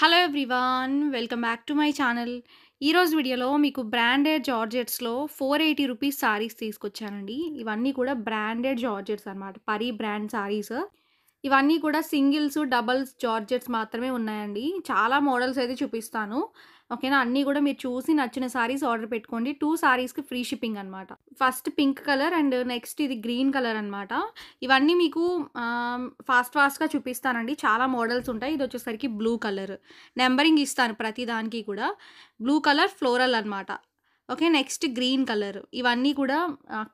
hello everyone welcome back to my channel ఈరోజు వీడియోలో మీకు బ్రాండెడ్ జార్జెట్స్లో ఫోర్ ఎయిటీ రూపీస్ సారీస్ తీసుకొచ్చానండి ఇవన్నీ కూడా బ్రాండెడ్ జార్జెట్స్ అనమాట పరీ బ్రాండ్ సారీస్ ఇవన్నీ కూడా సింగిల్స్ డబల్స్ జార్జెట్స్ మాత్రమే ఉన్నాయండి చాలా మోడల్స్ అయితే చూపిస్తాను ఓకేనా అన్నీ కూడా మీరు చూసి నచ్చిన సారీస్ ఆర్డర్ పెట్టుకోండి టూ సారీస్కి ఫ్రీ షిప్పింగ్ అనమాట first pink colour and next ఇది గ్రీన్ కలర్ అనమాట ఇవన్నీ మీకు ఫాస్ట్ ఫాస్ట్గా చూపిస్తానండి చాలా మోడల్స్ ఉంటాయి ఇది వచ్చేసరికి బ్లూ కలర్ నెంబరింగ్ ఇస్తాను ప్రతి దానికి కూడా బ్లూ కలర్ ఫ్లోరల్ అనమాట ఓకే నెక్స్ట్ గ్రీన్ కలర్ ఇవన్నీ కూడా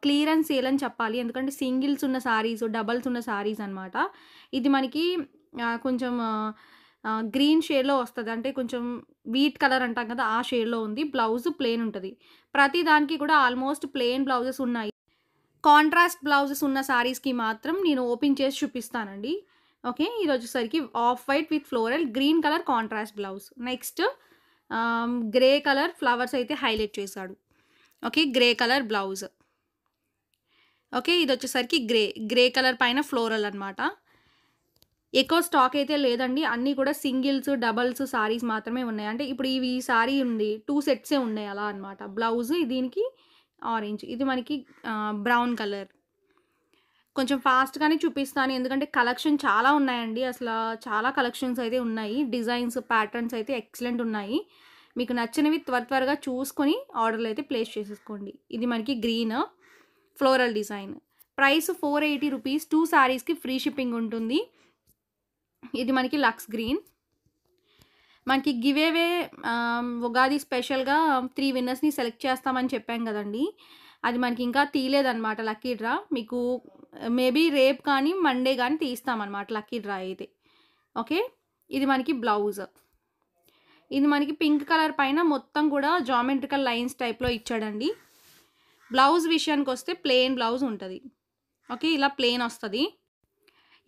క్లియరెన్స్ సేల్ అని చెప్పాలి ఎందుకంటే సింగిల్స్ ఉన్న సారీస్ డబల్స్ ఉన్న సారీస్ అనమాట ఇది మనకి కొంచెం గ్రీన్ షేడ్లో వస్తుంది అంటే కొంచెం వీట్ కలర్ అంటాం కదా ఆ షేడ్లో ఉంది బ్లౌజ్ ప్లెయిన్ ఉంటుంది ప్రతి దానికి కూడా ఆల్మోస్ట్ ప్లెయిన్ బ్లౌజెస్ ఉన్నాయి కాంట్రాస్ట్ బ్లౌజెస్ ఉన్న శారీస్కి మాత్రం నేను ఓపెన్ చేసి చూపిస్తానండి ఓకే ఇది వచ్చేసరికి off white with floral green colour contrast blouse next grey colour flowers అయితే హైలైట్ చేశాడు okay grey colour blouse okay ఇది వచ్చేసరికి గ్రే గ్రే కలర్ పైన ఫ్లోరల్ అనమాట ఎక్కువ స్టాక్ అయితే లేదండి అన్నీ కూడా సింగిల్స్ డబల్స్ సారీస్ మాత్రమే ఉన్నాయి అంటే ఇప్పుడు ఇవి సారీ ఉంది టూ సెట్సే ఉన్నాయి అలా అనమాట బ్లౌజ్ దీనికి ఆరెంజ్ ఇది మనకి బ్రౌన్ కలర్ కొంచెం ఫాస్ట్గానే చూపిస్తాను ఎందుకంటే కలెక్షన్ చాలా ఉన్నాయండి అసలు చాలా కలెక్షన్స్ అయితే ఉన్నాయి డిజైన్స్ ప్యాటర్న్స్ అయితే ఎక్సలెంట్ ఉన్నాయి మీకు నచ్చినవి త్వర త్వరగా చూసుకొని ఆర్డర్లు అయితే ప్లేస్ చేసేసుకోండి ఇది మనకి green floral design price four eighty rupees two శారీస్కి ఫ్రీ షిప్పింగ్ ఉంటుంది ఇది మనకి లక్స్ గ్రీన్ మనకి గివేవే ఉగాది స్పెషల్గా త్రీ విన్నర్స్ని సెలెక్ట్ చేస్తామని చెప్పాం కదండి అది మనకి ఇంకా తీలేదనమాట లక్కీ డ్రా మీకు మేబీ రేపు కానీ మండే కానీ తీస్తామన్నమాట లక్కీ డ్రా అయితే ఓకే ఇది మనకి బ్లౌజ్ ఇది మనకి పింక్ కలర్ పైన మొత్తం కూడా జామెట్రికల్ లైన్స్ టైప్లో ఇచ్చాడండి బ్లౌజ్ విషయానికి వస్తే ప్లెయిన్ బ్లౌజ్ ఉంటుంది ఓకే ఇలా ప్లెయిన్ వస్తుంది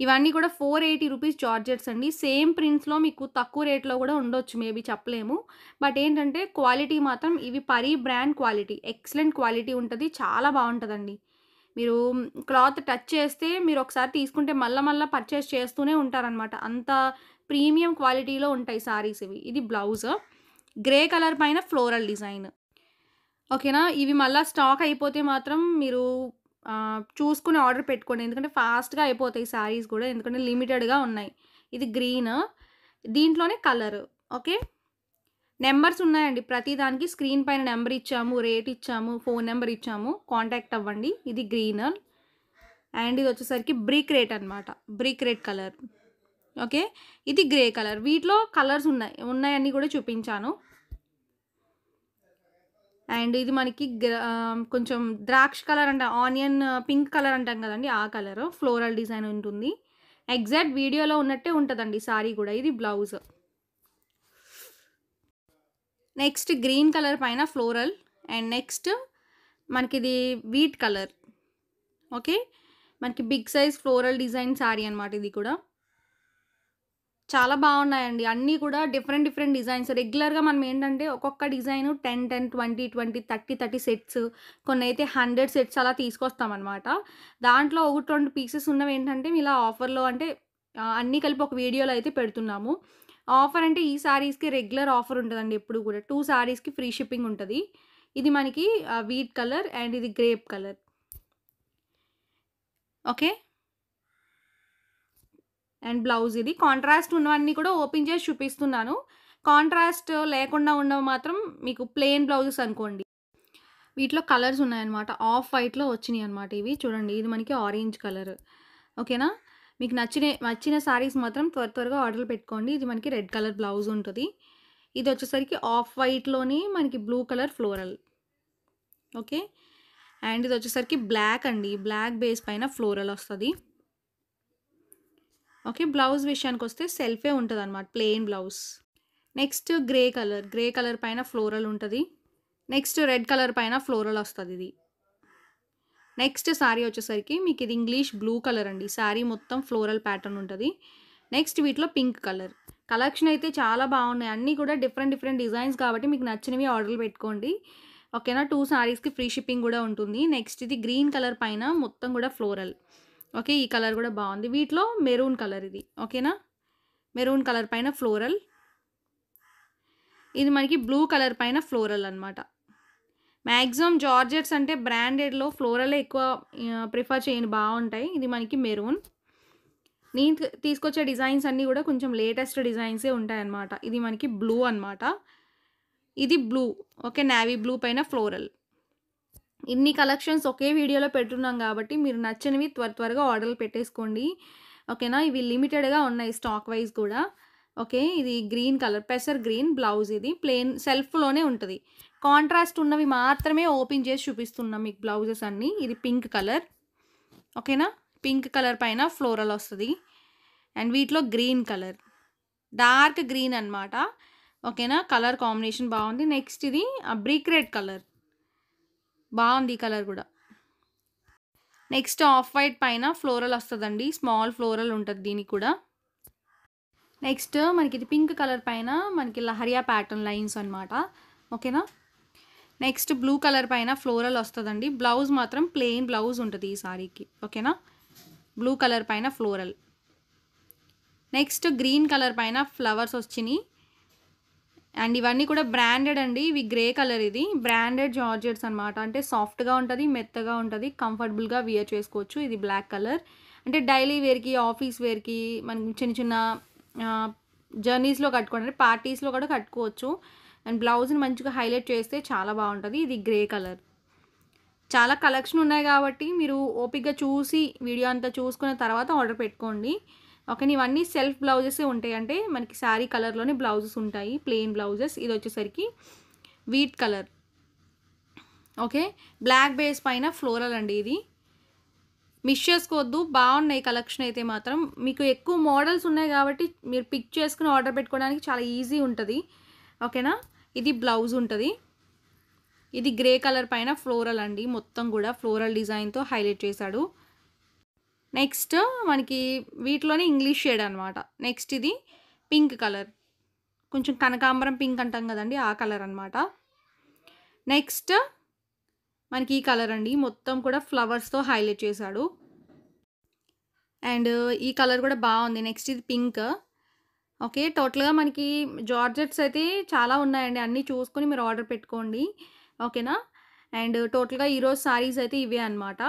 ఇవన్నీ కూడా ఫోర్ ఎయిటీ రూపీస్ చార్జెస్ అండి సేమ్ ప్రింట్స్లో మీకు తక్కువ రేట్లో కూడా ఉండొచ్చు మేబీ చెప్పలేము బట్ ఏంటంటే క్వాలిటీ మాత్రం ఇవి పరీ బ్రాండ్ క్వాలిటీ ఎక్సలెంట్ క్వాలిటీ ఉంటుంది చాలా బాగుంటుందండి మీరు క్లాత్ టచ్ చేస్తే మీరు ఒకసారి తీసుకుంటే మళ్ళీ మళ్ళీ పర్చేస్ చేస్తూనే ఉంటారనమాట అంత ప్రీమియం క్వాలిటీలో ఉంటాయి సారీస్ ఇవి ఇది బ్లౌజ్ గ్రే కలర్ పైన ఫ్లోరల్ డిజైన్ ఓకేనా ఇవి మళ్ళీ స్టాక్ అయిపోతే మాత్రం మీరు చూసుకుని ఆర్డర్ పెట్టుకోండి ఎందుకంటే ఫాస్ట్గా అయిపోతాయి సారీస్ కూడా ఎందుకంటే లిమిటెడ్గా ఉన్నాయి ఇది గ్రీన్ దీంట్లోనే కలర్ ఓకే నెంబర్స్ ఉన్నాయండి ప్రతిదానికి స్క్రీన్ పైన నెంబర్ ఇచ్చాము రేట్ ఇచ్చాము ఫోన్ నెంబర్ ఇచ్చాము కాంటాక్ట్ అవ్వండి ఇది గ్రీనర్ అండ్ ఇది వచ్చేసరికి బ్రిక్ రేట్ అనమాట బ్రిక్ రేట్ కలర్ ఓకే ఇది గ్రే కలర్ వీటిలో కలర్స్ ఉన్నాయి ఉన్నాయని కూడా చూపించాను అండ్ ఇది మనకి కొంచెం ద్రాక్ష కలర్ అంట ఆనియన్ పింక్ కలర్ అంటాం కదండి ఆ కలర్ ఫ్లోరల్ డిజైన్ ఉంటుంది ఎగ్జాక్ట్ వీడియోలో ఉన్నట్టే ఉంటుందండి సారీ కూడా ఇది బ్లౌజ్ నెక్స్ట్ గ్రీన్ కలర్ పైన ఫ్లోరల్ అండ్ నెక్స్ట్ మనకి ఇది వీట్ కలర్ ఓకే మనకి big size floral design saree అనమాట ఇది కూడా చాలా బాగున్నాయండి అన్నీ కూడా డిఫరెంట్ డిఫరెంట్ డిజైన్స్ రెగ్యులర్గా మనం ఏంటంటే ఒక్కొక్క design ten ten twenty twenty thirty thirty sets కొన్ని అయితే హండ్రెడ్ సెట్స్ అలా తీసుకొస్తామన్నమాట దాంట్లో ఒకటి రెండు పీసెస్ ఉన్నవి ఏంటంటే ఇలా ఆఫర్లో అంటే అన్నీ కలిపి ఒక వీడియోలో అయితే పెడుతున్నాము ఆఫర్ అంటే ఈ శారీస్కి రెగ్యులర్ ఆఫర్ ఉంటుందండి ఎప్పుడు కూడా టూ శారీస్కి ఫ్రీ షిప్పింగ్ ఉంటుంది ఇది మనకి వీట్ కలర్ అండ్ ఇది grape colour okay and blouse ఇది కాంట్రాస్ట్ ఉన్నవన్నీ కూడా ఓపెన్ చేసి చూపిస్తున్నాను కాంట్రాస్ట్ లేకుండా ఉండవు మాత్రం మీకు ప్లెయిన్ బ్లౌజెస్ అనుకోండి వీటిలో కలర్స్ ఉన్నాయన్నమాట ఆఫ్ వైట్లో వచ్చినాయి అనమాట ఇవి చూడండి ఇది మనకి ఆరెంజ్ కలర్ ఓకేనా మీకు నచ్చిన నచ్చిన శారీస్ మాత్రం త్వర త్వరగా ఆర్డర్ పెట్టుకోండి ఇది మనకి రెడ్ కలర్ బ్లౌజ్ ఉంటుంది ఇది వచ్చేసరికి ఆఫ్ వైట్లోనే మనకి blue colour floral okay and ఇది వచ్చేసరికి బ్లాక్ అండి బ్లాక్ బేస్ పైన ఫ్లోరల్ వస్తుంది ఓకే బ్లౌజ్ విషయానికి వస్తే సెల్ఫే ఉంటుంది అనమాట plain blouse next grey colour grey colour పైన ఫ్లోరల్ ఉంటుంది నెక్స్ట్ రెడ్ కలర్ పైన ఫ్లోరల్ వస్తుంది ఇది నెక్స్ట్ శారీ వచ్చేసరికి మీకు ఇది ఇంగ్లీష్ బ్లూ కలర్ అండి శారీ మొత్తం ఫ్లోరల్ ప్యాటర్న్ ఉంటుంది నెక్స్ట్ వీటిలో పింక్ కలర్ కలెక్షన్ అయితే చాలా బాగున్నాయి అన్నీ కూడా డిఫరెంట్ డిఫరెంట్ డిజైన్స్ కాబట్టి మీకు నచ్చినవి ఆర్డర్లు పెట్టుకోండి ఓకేనా టూ శారీస్కి ఫ్రీ షిప్పింగ్ కూడా ఉంటుంది నెక్స్ట్ ఇది గ్రీన్ కలర్ పైన మొత్తం కూడా ఫ్లోరల్ ఓకే ఈ కలర్ కూడా బాగుంది వీటిలో మెరూన్ కలర్ ఇది ఓకేనా మెరూన్ కలర్ పైన ఫ్లోరల్ ఇది మనకి బ్లూ కలర్ పైన ఫ్లోరల్ అనమాట మ్యాక్సిమం జార్జెట్స్ అంటే బ్రాండెడ్లో ఫ్లోరలే ఎక్కువ ప్రిఫర్ చేయని బాగుంటాయి ఇది మనకి మెరూన్ నేను తీసుకొచ్చే డిజైన్స్ అన్నీ కూడా కొంచెం లేటెస్ట్ డిజైన్సే ఉంటాయన్నమాట ఇది మనకి బ్లూ అనమాట ఇది బ్లూ ఓకే నావీ బ్లూ పైన ఫ్లోరల్ ఇన్ని కలెక్షన్స్ ఒకే వీడియోలో పెట్టున్నాం కాబట్టి మీరు నచ్చినవి త్వర త్వరగా ఆర్డర్లు పెట్టేసుకోండి ఓకేనా ఇవి లిమిటెడ్గా ఉన్నాయి స్టాక్ వైజ్ కూడా ఓకే ఇది గ్రీన్ కలర్ పెసర్ గ్రీన్ బ్లౌజ్ ఇది ప్లెయిన్ సెల్ఫ్లోనే ఉంటుంది కాంట్రాస్ట్ ఉన్నవి మాత్రమే ఓపెన్ చేసి చూపిస్తున్నాం మీకు బ్లౌజెస్ అన్నీ ఇది పింక్ కలర్ ఓకేనా పింక్ కలర్ పైన ఫ్లోరల్ వస్తుంది అండ్ వీటిలో గ్రీన్ కలర్ డార్క్ గ్రీన్ అనమాట ఓకేనా కలర్ కాంబినేషన్ బాగుంది నెక్స్ట్ ఇది బ్రిక్ రెడ్ కలర్ బాగుంది ఈ కలర్ కూడా నెక్స్ట్ ఆఫ్ వైట్ పైన ఫ్లోరల్ వస్తుందండి స్మాల్ ఫ్లోరల్ ఉంటుంది దీనికి కూడా నెక్స్ట్ మనకి ఇది పింక్ కలర్ పైన మనకి లహరియా ప్యాటర్న్ లైన్స్ అనమాట ఓకేనా నెక్స్ట్ బ్లూ కలర్ పైన ఫ్లోరల్ వస్తుందండి బ్లౌజ్ మాత్రం ప్లెయిన్ బ్లౌజ్ ఉంటుంది ఈ సారీకి ఓకేనా బ్లూ కలర్ పైన ఫ్లోరల్ నెక్స్ట్ గ్రీన్ కలర్ పైన ఫ్లవర్స్ వచ్చినాయి అండ్ ఇవన్నీ కూడా బ్రాండెడ్ అండి ఇవి గ్రే కలర్ ఇది బ్రాండెడ్ జార్జెట్స్ అనమాట అంటే సాఫ్ట్గా ఉంటుంది మెత్తగా ఉంటుంది కంఫర్టబుల్గా వియర్ చేసుకోవచ్చు ఇది బ్లాక్ కలర్ అంటే డైలీ వేర్కి ఆఫీస్ వేర్కి మనకి చిన్న చిన్న జర్నీస్లో కట్టుకోవడానికి పార్టీస్లో కూడా కట్టుకోవచ్చు అండ్ బ్లౌజ్ని మంచిగా హైలైట్ చేస్తే చాలా బాగుంటుంది ఇది గ్రే కలర్ చాలా కలెక్షన్ ఉన్నాయి కాబట్టి మీరు ఓపిక్గా చూసి వీడియో అంతా చూసుకున్న తర్వాత ఆర్డర్ పెట్టుకోండి ఓకే ఇవన్నీ సెల్ఫ్ బ్లౌజెస్ ఉంటాయి అంటే మనకి శారీ కలర్లోనే బ్లౌజెస్ ఉంటాయి ప్లెయిన్ బ్లౌజెస్ ఇది వచ్చేసరికి wheat colour okay black base పైన ఫ్లోరల్ అండి ఇది మిస్ చేసుకోవద్దు బాగున్నాయి కలెక్షన్ అయితే మాత్రం మీకు ఎక్కువ మోడల్స్ ఉన్నాయి కాబట్టి మీరు పిక్ చేసుకుని ఆర్డర్ పెట్టుకోవడానికి చాలా ఈజీ ఉంటుంది ఓకేనా ఇది బ్లౌజ్ ఉంటుంది ఇది గ్రే కలర్ పైన ఫ్లోరల్ అండి మొత్తం కూడా ఫ్లోరల్ డిజైన్తో హైలైట్ చేశాడు నెక్స్ట్ మనకి వీటిలోనే ఇంగ్లీష్ షేడ్ అనమాట నెక్స్ట్ ఇది పింక్ కలర్ కొంచెం కనకాంబరం పింక్ అంటాం కదండి ఆ కలర్ అనమాట నెక్స్ట్ మనకి ఈ కలర్ అండి మొత్తం కూడా ఫ్లవర్స్తో హైలైట్ చేశాడు అండ్ ఈ కలర్ కూడా బాగుంది నెక్స్ట్ ఇది పింక్ ఓకే టోటల్గా మనకి జార్జెట్స్ అయితే చాలా ఉన్నాయండి అన్నీ చూసుకొని మీరు ఆర్డర్ పెట్టుకోండి ఓకేనా అండ్ టోటల్గా ఈరోజు సారీస్ అయితే ఇవే అనమాట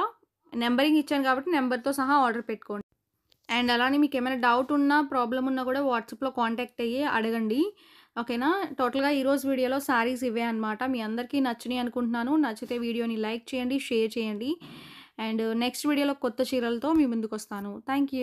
నెంబరింగ్ ఇచ్చాను కాబట్టి నెంబర్తో సహా ఆర్డర్ పెట్టుకోండి అండ్ అలానే మీకు ఏమైనా డౌట్ ఉన్నా ప్రాబ్లం ఉన్నా కూడా వాట్సాప్లో కాంటాక్ట్ అయ్యి అడగండి ఓకేనా టోటల్గా ఈరోజు వీడియోలో శారీస్ ఇవే అనమాట మీ అందరికీ నచ్చినాయి అనుకుంటున్నాను నచ్చితే వీడియోని లైక్ చేయండి షేర్ చేయండి అండ్ నెక్స్ట్ వీడియోలో కొత్త చీరలతో మీ ముందుకు వస్తాను థ్యాంక్